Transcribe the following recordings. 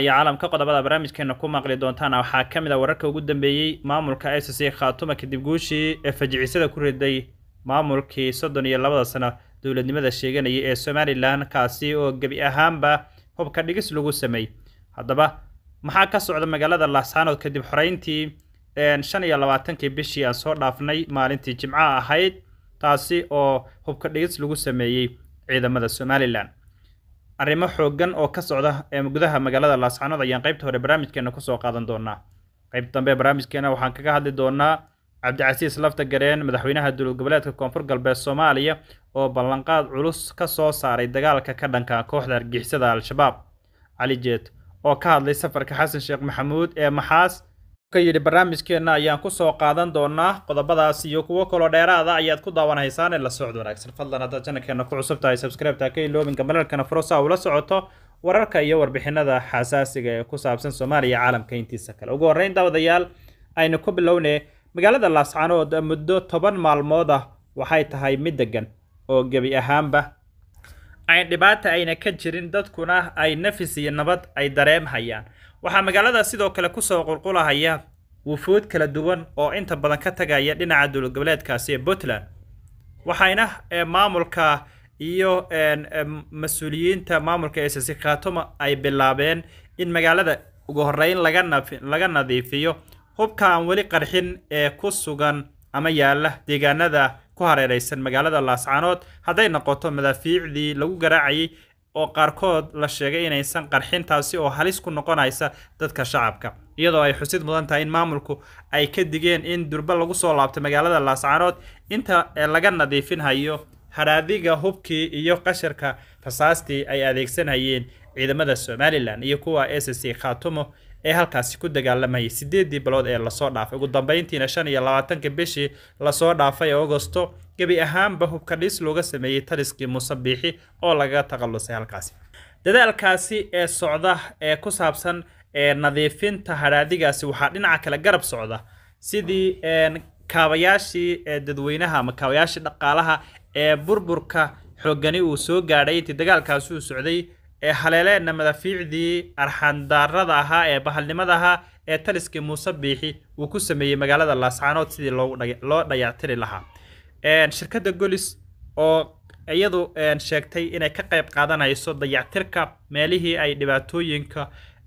ayaa caalamka qodobada barnaamijkeena ku maqli doontaana ah, waxaa ka mid a ah wararka ugu dambeeyey maamulka i c c khaatuma kadib guushii ee fajicisada ku riday maamulkii soddon iyo labada sano dowladnimada sheeganayay ee somalilan kaasi oo gebi ahaanba hubka dhigis lagu sameey haddaba maxaa ka socda magaalada laascaanood kadib xoreyntii shan iyo labaatankii bishii aan soo dhaafnay maalintii jimcaha ahayd taasi oo hubka dhigis lagu sameeyey ciidamada somalilan arrimo xooggan oo ka socda ee eh, gudaha magaalada laascanood ayaan qaybta hore barnaamijkeena kusoo qaadan doonaa qaybta dambe barnaamijkeena waxaan kaga hadli doonaa cabdicasiis lafta gareen madaxweynaha dowlad goboleedka koonfur galbeed soomaaliya oo ballanqaad culus ka soo saaray dagaalka ka dhanka kooxda argixisada al-shabaab cali jeed oo ka hadlay safarka xasan sheekh maxamuud ee maxaas yidhi barnaamijkeenna ayaan ku soo qaadan doonaa qodobadaas iyo kuwo kaloo dheeraada ayaad ku daawanaysaan ee la socod wanaagsan fadlan haddaad channelkeena ku cusub tahay subscribeta ka iloobinka malalkana furasa ula socoto wararka iyo warbixinada xasaasiga ee ku saabsan soomaaliya caalamka intiisa kale ugu horreyn daawadayaal aynu ku bilownee magaalada laascanood muddo toban maalmood ah waxay tahay mid degan oo gebi ahaanba aan dhibaata ayna ka jirin dadkuna ay nafis iyo nabad ay dareemhayaan waxaa magaalada sidoo kale ku soo qulqulahaya wufuud kala duwan oo inta badan ka tagaya dhinaca dowladgoboleedkaasi ee puntland waxayna eh, maamulka iyo eh, mas-uuliyiinta maamulka esasi khatuma ay bilaabeen in magaalada ugu horreyn laga nadiifiyo hubka aan weli qarxin ee ku sugan ama yaalla deegaanada ku hareeraysan magaalada laascaanood hadday noqoto madaafiicdii lagu garaacayay oo qaarkood la sheegay inaysan qarxin taasi oo halis ku noqonaysa dadka shacabka iyadoo ay xusid mudan tahay in maamulku ay ka digeen in durba lagu soo laabto magaalada laascaanood inta laga nadiifinhayo haraadiga hubkii iyo qashirka fasaastii ay adeegsanhayeen ciidamada somalilan iyo kuwa s c khaatumo ee halkaasi ku dagaalamayay sideedii bilood ee lasoo dhaafay ugu dambeyntiina shan iyo labaatanka bishii lasoo dhaafay agosto gebi ahaanba hubka dhis looga sameeyey taliskii muuse biixi oo lagaga takhallusay halkaasi dadaalkaasi ee socda ee ku saabsan nadiifinta hadhaadigaasi waxaa dhinaca kale garab socda sidii kaabayaashii dadweynaha ama kaabayaashii dhaqaalaha ee burburka xoogani uu soo gaadhay intii dagaalkaasi uu socday ee haleeleenna madafiicdii arxandaarada ahaa ee bahalnimada ahaa ee taliskii muuse biixi uu ku sameeyey magaalada laascaanood sidii loo dhayactiri lahaa shirkadda golis oo iyadu sheegtay inay ka qayb qaadanayso dayactirka meelihii ay dhibaatooyinka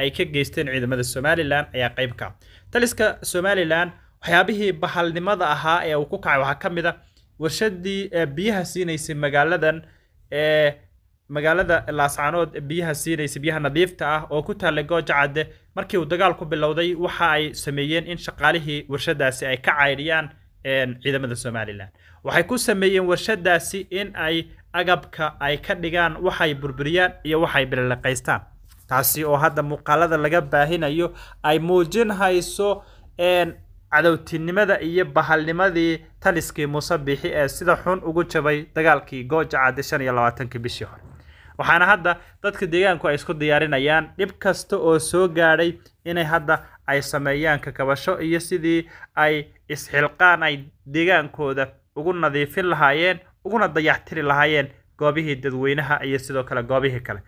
ay ka geysteen ciidamada somalilan ayaa qaybka ah. taliska somalilan waxyaabihii bahalnimada ahaa ee uu ku kacay waxaa ka mid a ah warshadii biyaha siinaysay magaaladan ee magaalada laascaanood biyaha siinaysa biyaha nadiifta ah oo ku taalla gooja cadde markii uu dagaalku bilowday waxa ay sameeyeen in shaqaalihii warshadaasi ay ka caydhiyaan ciidamada somalilan waxay ku sameeyeen warshadaasi in ay agabka ay ka dhigaan waxay burburiyaan iyo waxay bililiqaystaan taasi oo hadda muuqaalada laga baahinayo ay muujinhayso cadowtinimada iyo bahalnimadii taliskii muuse biixi ee sida xun ugu jabay dagaalkii gooja cadde shan iyo labaatankii bishii hore waxaana hadda dadka deegaanku ay isku diyaarinayaan dhib kasta oo soo gaadhay inay hadda ay sameeyaan kakabasho iyo sidii ay isxilqaan ay deegaankooda ugu nadiifin lahaayeen uguna dayactiri lahaayeen goobihii dadweynaha iyo sidoo kale goobihii kale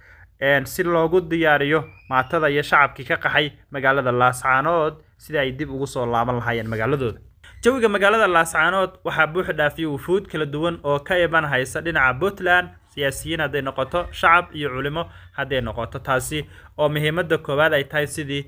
si loogu diyaariyo maatada iyo shacabkii ka qaxay magaalada laascaanood sidii ay dib ugu soo laaban lahaayeen magaaladooda jawiga magaalada laascaanood waxaa buux dhaafiya wufuud kala duwan oo ka iban haysa dhinaca puntland siyaasiyiin hadday noqoto shacab iyo culimo hadday noqoto taasi oo muhiimada koowaad ay tahay sidii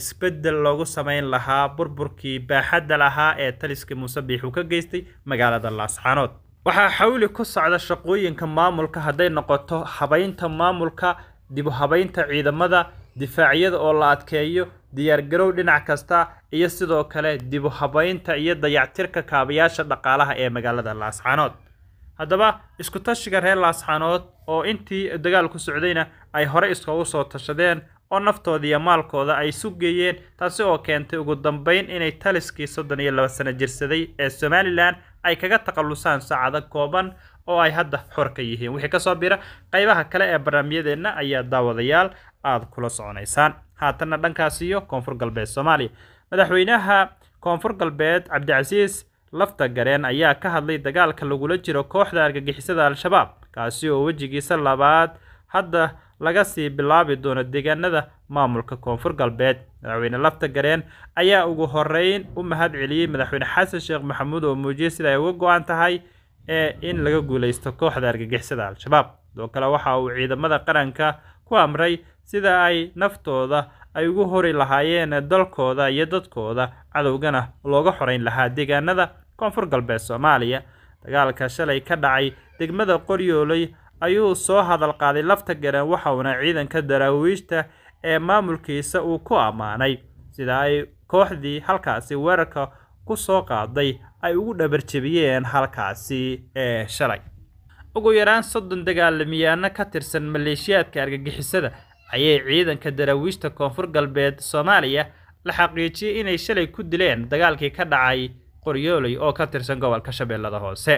isbedel loogu sameyn lahaa burburkii baaxadda lahaa ee taliskii muuse biix uu ka geystay magaalada laascaanood waxaa xawli ku socda shaqooyinka maamulka hadday noqoto habaynta maamulka dib u habaynta ciidamada difaacyada oo la adkeeyo diyaargarow dhinac kasta iyo sidoo kale dib u habaynta iyo dayactirka kaabayaasha dhaqaalaha ee magaalada laascaanood haddaba isku tashiga reer laasxaanood oo intii dagaalku socdayna ay hore iskoogu soo tashadeen oo naftoodiiyo maalkooda ay sugeeyeen taasi oo keentay ugu dambayn inay taliskii soddon iyo laba sano jirsaday ee somalilan ay kaga takhallusaan saacado kooban oo ay hadda xor ka yihiin wixii ka soo bira qaybaha kale ee barnaamijyadeenna ayaa daawadayaal aada kula soconaysaan haatanna dhankaas iyo koonfur galbeed soomaaliya madaxweynaha koonfur galbeed cabdicasiis lafta gareen ayaa ka hadlay dagaalka lagula jiro kooxda argagixisada al-shabaab kaasi oo wejigiisa labaad hadda laga sii bilaabi doono deegaanada maamulka koonfur galbeed madaxweyne lafta gareen ayaa ugu horeyn u mahad celiyey madaxweyne xasan sheekh maxamuud oo muujiyey sida ay uga go-an tahay ee eh, in laga guuleysto kooxda argagixisada al-shabaab sidoo kale waxa uu ciidamada qaranka ku amray sida ay naftooda ay ugu hori lahaayeen dalkooda iyo dadkooda cadowgana looga xorayn lahaa deegaanada koonfur galbeed soomaaliya dagaalka shalay ka dhacay degmada qoryooley ayuu soo hadal qaaday lafta garan waxauna ciidanka daraawiishta ee maamulkiisa uu ku ammaanay sida ay kooxdii halkaasi weerarka ku soo qaaday ay ugu dhabarjebiyeen halkaasi ee shalay ugu yaraan soddon dagaalamiyaano ka tirsan maleeshiyaadka argagixisada ayay ciidanka daraawiishta koonfur galbeed soomaaliya la xaqiijiyey inay shalay ku dileen dagaalkii ka dhacay qoryooley oo ka tirsan gobolka shabeellada hoose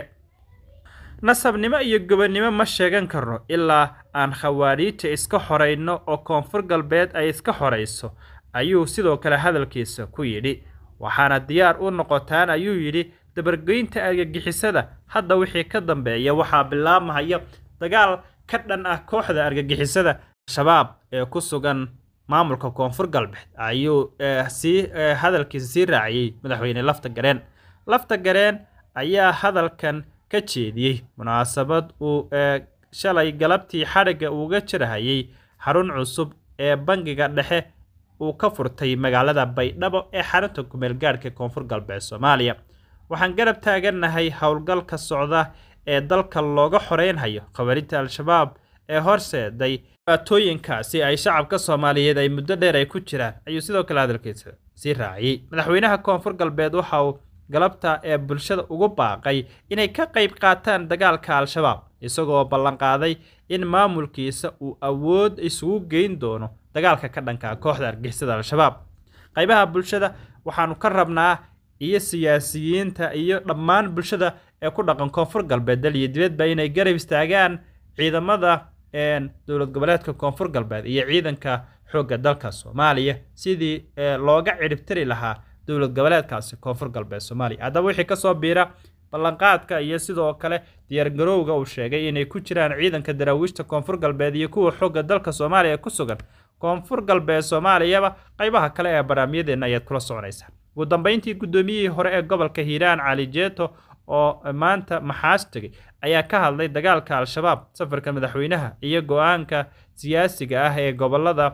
nasabnimo iyo gobonnimo ma sheegan karno ilaa aan khawaariijta iska xorayno oo koonfur galbeed ay iska xorayso ayuu sidoo kale hadalkiisa ku yidhi waxaana diyaar u noqotaan ayuu yidhi dabargeynta argagixisada hadda wixii ka dambeeya waxaa bilaabmahaya dagaal ka dhan ah kooxda argagixisada shabaab ee ku sugan maamulka koonfur galbeed ayuu eh, sii eh, hadalkiisa sii raaciyey madaxweyne lafta gareen lafta gareen ayaa hadalkan ka jeediyey munaasabad uu ee shalay galabtii xadhigga uga jirhayay xarun cusub ee bangiga dhexe uu ka furtay magaalada baydhabo ee xarunta kumeel gaadhka koonfur galbeed soomaaliya waxaan garab taagannahay howlgalka socda ee dalka looga xoreynhayo khawaarijta al-shabaab ee horseeday dhibaatooyinkaasi ay shacabka soomaaliyeed ay muddo dheer ay ku jiraan ayuu sidoo kale hadalkiisa sii raaciyey madaxweynaha koonfur galbeed waxa uu galabta ee bulshada ugu baaqay inay ka qayb qaataan dagaalka al-shabaab isagoo ballanqaaday in maamulkiisa uu awood isugu geyn doono dagaalka ka dhankaa kooxda argixisada al-shabaab qaybaha bulshada waxaanu ka rabnaa iyo siyaasiyiinta iyo dhammaan bulshada ee ku dhaqan koonfur galbeed daliyo dibadba inay garab istaagaan ciidamada dowlad goboleedka koonfur galbeed iyo ciidanka xoogga dalka soomaaliya sidii looga ciribtiri lahaa dowlad goboleedkaasi koonfur galbeed soomaaliya haddaba wixii kasoo biira ballanqaadka iyo sidoo kale diyaargarowga uu sheegay inay ku jiraan ciidanka daraawiishta koonfur galbeed iyo kuwa xoogga dalka soomaaliya ku sugan koonfur galbeed soomaaliyaba qaybaha kale ee barnaamijyadeenna ayaad kula soconaysaa ugu dambeyntii guddoomiyihii hore ee gobolka hiiraan cali jeeto oo maanta maxaas tegay ayaa ka hadlay dagaalka al-shabaab safarka madaxweynaha iyo go-aanka siyaasiga ah ee gobolada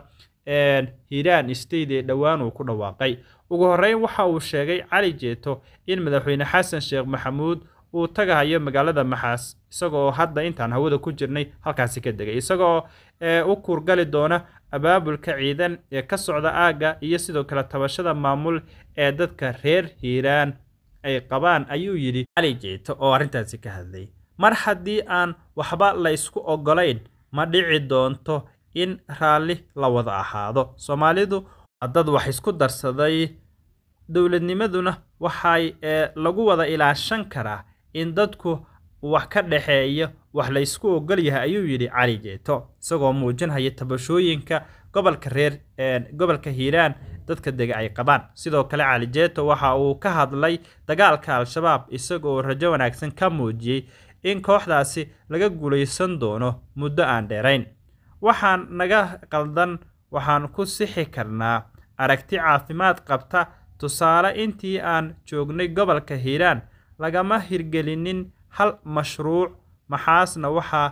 hiiraan steyde dhowaanuu ku dhawaaqay ugu horreyn waxa uu sheegay cali jeeto in madaxweyne xasan sheekh maxamuud uu tagahayo magaalada maxaas isagoo hadda intaan hawada ku jirnay halkaasi ka degay isagoo u kuurgali doona abaabulka ciidan ee ka socda aagga iyo sidoo kale tabashada maamul ee dadka reer hiiraan ay qabaan ayuu yidhi cali jeeto oo arrintaasi ka hadlay mar haddii aan waxba la ysku ogolayn ma dhici doonto in raalli la wada ahaado soomaalidu dad wax isku darsaday dowladnimaduna waxay ee eh, lagu wada ilaashan karaa in dadku wax ka dhexeeyo wax la ysku ogol yahay ayuu yidhi cali jeeto isagoo muujinaya tabashooyinka gobolka reer eh, gobolka hiiraan dadka dega ay qabaan sidoo kale cali jeeto waxa uu ka hadlay dagaalka al-shabaab isagoo rajo wanaagsan ka muujiyey in kooxdaasi laga guulaysan doono muddo aan dheerayn waxaan naga qaldan waxaan ku sixi karnaa aragti caafimaad qabta tusaale intii aan joognay gobolka hiiraan lagama hirgelinin hal mashruuc maxaasna waxa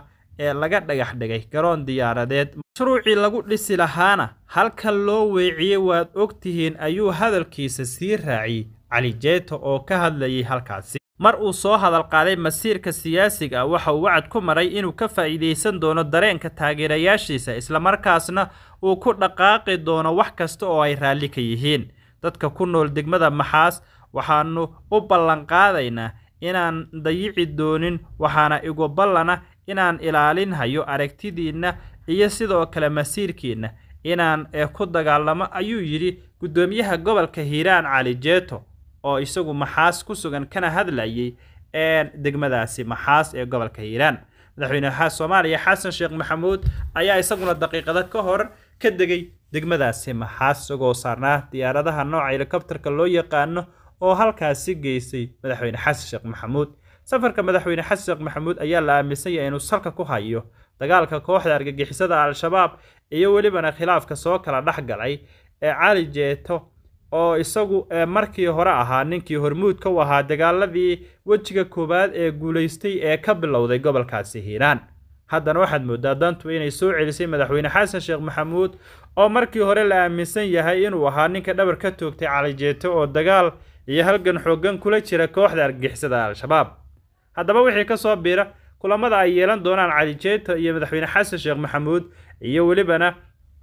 ee laga dhagax dhigay garoon diyaaradeed mashruucii lagu dhisi lahaana halka loo weeciyey waad ogtihiin ayuu hadalkiisa sii raaciyey cali jeeto oo ka hadlayay halkaasi mar uu soo hadalqaaday masiirka siyaasiga waxa uu wacad ku maray inuu ka faa'iidaysan doono dareenka taageerayaashiisa islamarkaasna uu ku dhaqaaqi doono wax kasta oo ay raalli ka yihiin dadka ku nool degmada maxaas waxaannu u ballanqaadaynaa inaan dayici doonin waxaana igu ballana inaan ilaalin hayo aragtidiinna iyo sidoo kale masiirkiinna inaan ee ku dagaalamo ayuu yidhi guddoomiyaha gobolka hiiraan cali jeeto oo isagu maxaas ku sugan kana hadlayay degmadaasi maxaas ee gobolka hiiraan madaxweynaha soomaaliya xasan sheekh maxamuud ayaa isaguna daqiiqada ka hor ka degay degmadaasi maxaas isagoo saarnaa diyaaradaha nooca helikobterka loo yaqaano oo halkaasi geystay madaxweyne xasan sheekh maxamuud safarka madaxweyne xasan sheekh maxamuud ayaa la aaminsan yahay inuu salka ku hayo dagaalka kooxda argagixisada al-shabaab iyo welibana khilaafka soo kala dhex galay ee cali jeeto oo isagu e, markii hore ahaa ninkii hormuudka u ahaa dagaaladii wejiga koowaad ee guulaystay ee ka bilowday gobolkaasi hiiraan haddana waxaad moodaa dantu inay soo celisay madaxweyne xasan sheekh maxamuud oo markii hore la aaminsan yahay inuu ahaa ninka dhabar ka toogtay calijeeto oo dagaal iyo halgan xooggan kula jira kooxda argixisada al-shabaab haddaba wixii ka soo biira kulamada ay yeelan doonaan calijeeto iyo madaxweyne xasan sheekh maxamuud iyo welibana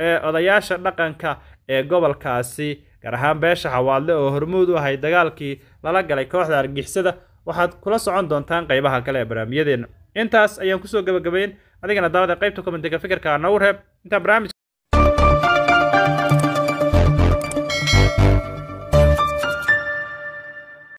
ee odayaasha dhaqanka ee gobolkaasi gaar ahaan beesha xawaadle oo hormuud u ahay dagaalkii lala galay kooxda argixisada waxaad kula socon doontaan qaybaha kale ee barnaamijyadeena intaas ayaan kusoo gabagabayn adigana daawada qaybta commentiga fikirka noogu reeb intaan barnaamij